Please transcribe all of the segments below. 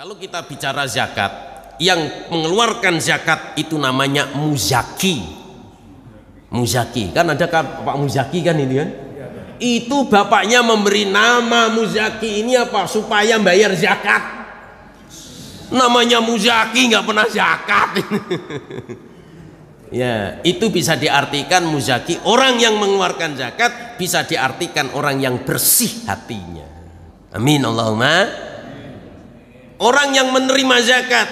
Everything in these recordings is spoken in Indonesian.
Kalau kita bicara zakat, yang mengeluarkan zakat itu namanya muzaki. Muzaki, kan ada kan Pak Muzaki kan ini kan? Itu bapaknya memberi nama muzaki ini apa? Supaya bayar zakat. Namanya muzaki nggak pernah zakat. Ya, itu bisa diartikan muzaki orang yang mengeluarkan zakat bisa diartikan orang yang bersih hatinya. Amin Allahumma Orang yang menerima zakat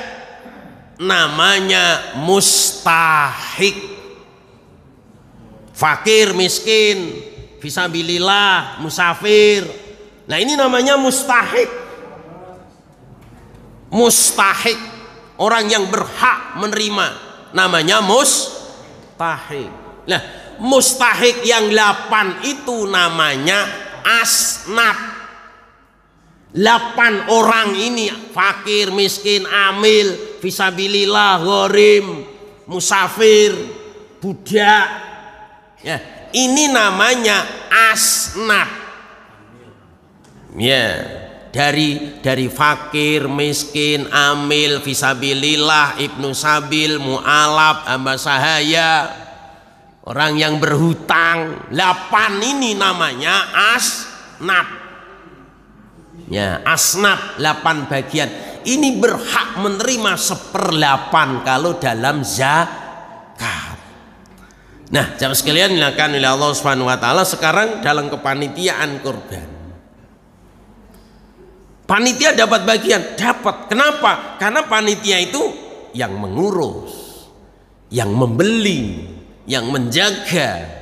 namanya mustahik. Fakir, miskin, visabilillah, musafir. Nah, ini namanya mustahik. Mustahik, orang yang berhak menerima namanya mustahik. Nah, mustahik yang delapan itu namanya asnaf 8 orang ini fakir, miskin, amil, visabilillah, gorim, musafir, budak. Ya, ini namanya asnaf. Ya, dari dari fakir, miskin, amil, visabilillah, ibnu sabil, mualaf, hamba sahaya, orang yang berhutang. 8 ini namanya asnaf ya asnaf 8 bagian ini berhak menerima seperdelapan kalau dalam zakat nah jam sekalian dilakukan oleh Allah subhanahu wa ta'ala sekarang dalam kepanitiaan kurban panitia dapat bagian dapat kenapa karena panitia itu yang mengurus yang membeli yang menjaga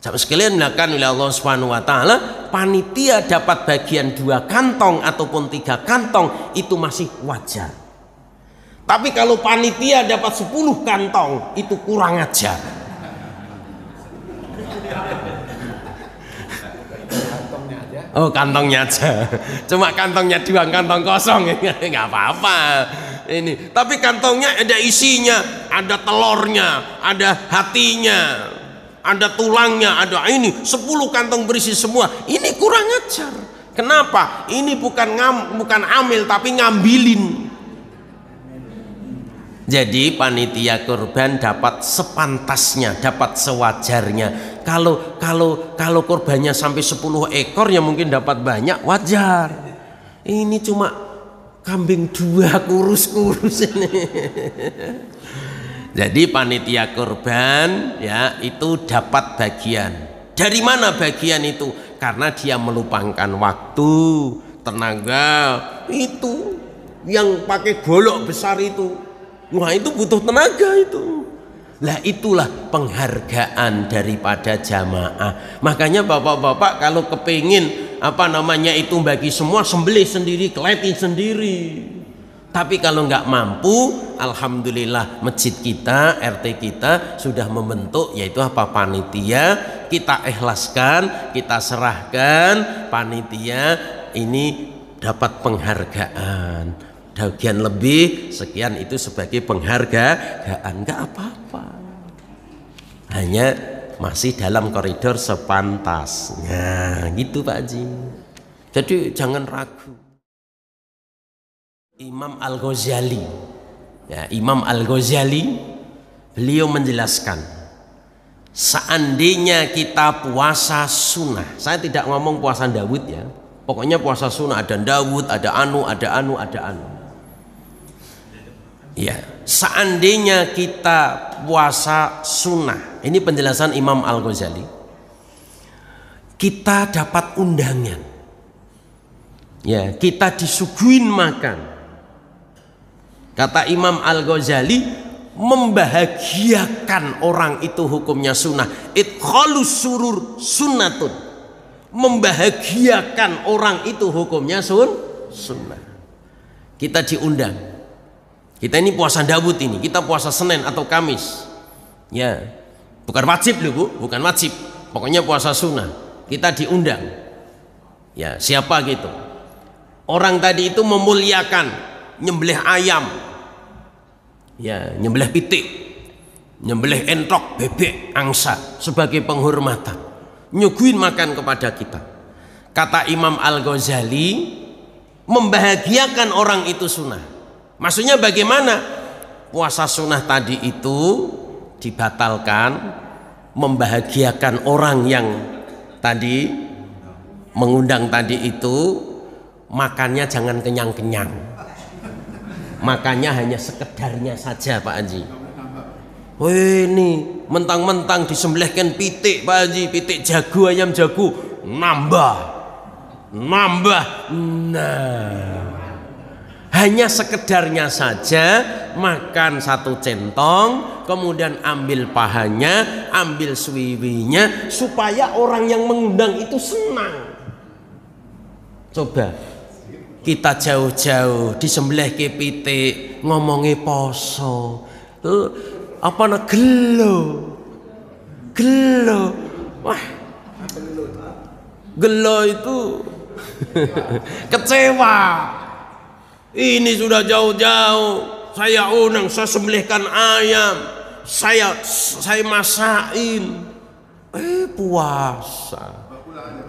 sama sekalian dilakukan oleh Allah Subhanahu wa taala, panitia dapat bagian dua kantong ataupun tiga kantong itu masih wajar. Tapi kalau panitia dapat 10 kantong itu kurang ajar. Oh kantongnya aja, cuma kantongnya dua kantong kosong nggak apa-apa ini. Tapi kantongnya ada isinya, ada telurnya, ada hatinya ada tulangnya, ada ini, sepuluh kantong berisi semua. Ini kurang ajar. Kenapa? Ini bukan ngam, bukan amil tapi ngambilin. Jadi panitia kurban dapat sepantasnya, dapat sewajarnya. Kalau kalau kalau kurbannya sampai 10 ekor ya mungkin dapat banyak, wajar. Ini cuma kambing dua kurus-kurus ini. Jadi panitia kurban ya itu dapat bagian. Dari mana bagian itu? Karena dia melupakan waktu, tenaga, itu yang pakai golok besar itu. Wah, itu butuh tenaga itu. Lah itulah penghargaan daripada jamaah. Makanya bapak-bapak kalau kepingin apa namanya itu bagi semua sembelih sendiri, keleti sendiri. Tapi kalau nggak mampu, alhamdulillah masjid kita, RT kita sudah membentuk yaitu apa panitia, kita ikhlaskan, kita serahkan panitia ini dapat penghargaan. Bagian lebih sekian itu sebagai penghargaan, nggak apa-apa. Hanya masih dalam koridor sepantasnya, gitu Pak Haji. Jadi jangan ragu. Imam Al-Ghazali. Ya, Imam Al-Ghazali beliau menjelaskan seandainya kita puasa sunnah. Saya tidak ngomong puasa Dawud ya. Pokoknya puasa sunnah ada Dawud, ada Anu, ada Anu, ada Anu. Ya, seandainya kita puasa sunnah. Ini penjelasan Imam Al-Ghazali kita dapat undangan. Ya, kita disuguhin makan. Kata Imam Al-Ghazali, membahagiakan orang itu hukumnya sunnah. itkholus surur sunnatun. Membahagiakan orang itu hukumnya sun sunnah. Kita diundang. Kita ini puasa Dawud ini, kita puasa Senin atau Kamis. Ya. Bukan wajib loh, Bu, bukan wajib. Pokoknya puasa sunnah. Kita diundang. Ya, siapa gitu. Orang tadi itu memuliakan nyembelih ayam ya nyembelih pitik nyembelih entok bebek angsa sebagai penghormatan nyuguhin makan kepada kita kata Imam Al-Ghazali membahagiakan orang itu sunnah maksudnya bagaimana puasa sunnah tadi itu dibatalkan membahagiakan orang yang tadi mengundang tadi itu makannya jangan kenyang-kenyang makanya hanya sekedarnya saja Pak Haji Oh ini mentang-mentang disembelihkan pitik Pak Haji pitik jago ayam jago nambah nambah nah hanya sekedarnya saja makan satu centong kemudian ambil pahanya ambil suwiwinya supaya orang yang mengundang itu senang coba kita jauh-jauh disembelih ke pitik ngomongi poso apa nak gelo gelo wah gelo itu kecewa ini sudah jauh-jauh saya unang saya sembelihkan ayam saya saya masain eh puasa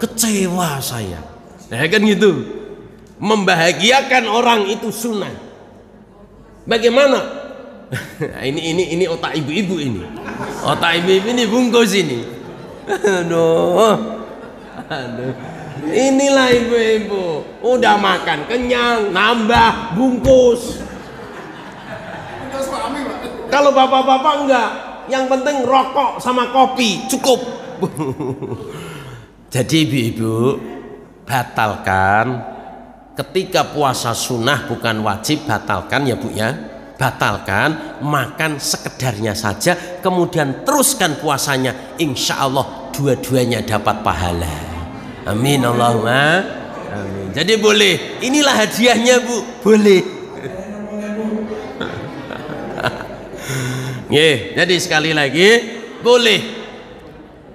kecewa saya ya kan gitu membahagiakan orang itu sunnah bagaimana nah, ini ini ini otak ibu-ibu ini otak ibu-ibu ini bungkus ini aduh aduh inilah ibu-ibu udah makan kenyang nambah bungkus kalau bapak-bapak enggak yang penting rokok sama kopi cukup jadi ibu-ibu batalkan ketika puasa sunnah bukan wajib batalkan ya bu ya batalkan makan sekedarnya saja kemudian teruskan puasanya insya Allah dua-duanya dapat pahala amin Allahumma amin jadi boleh inilah hadiahnya bu boleh Ye, jadi sekali lagi boleh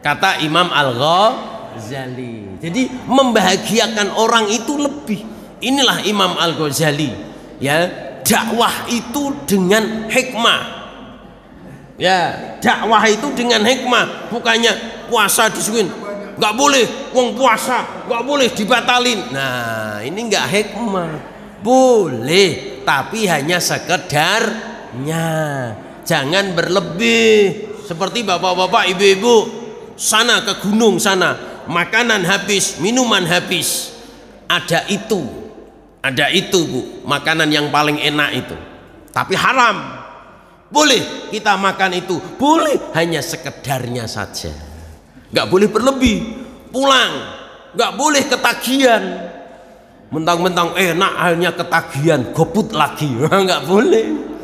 kata Imam Al-Ghazali jadi membahagiakan orang itu lebih Inilah Imam Al-Ghazali ya, dakwah itu dengan hikmah. Ya, dakwah itu dengan hikmah, bukannya puasa disuin. Enggak boleh, wong puasa, enggak boleh dibatalin. Nah, ini enggak hikmah. Boleh, tapi hanya sekedarnya. Jangan berlebih. Seperti bapak-bapak, ibu-ibu, sana ke gunung sana, makanan habis, minuman habis. Ada itu ada itu bu, makanan yang paling enak itu. Tapi haram. Boleh kita makan itu, boleh hanya sekedarnya saja. nggak boleh berlebih. Pulang, nggak boleh ketagihan. Mentang-mentang enak hanya ketagihan, goput lagi. nggak boleh.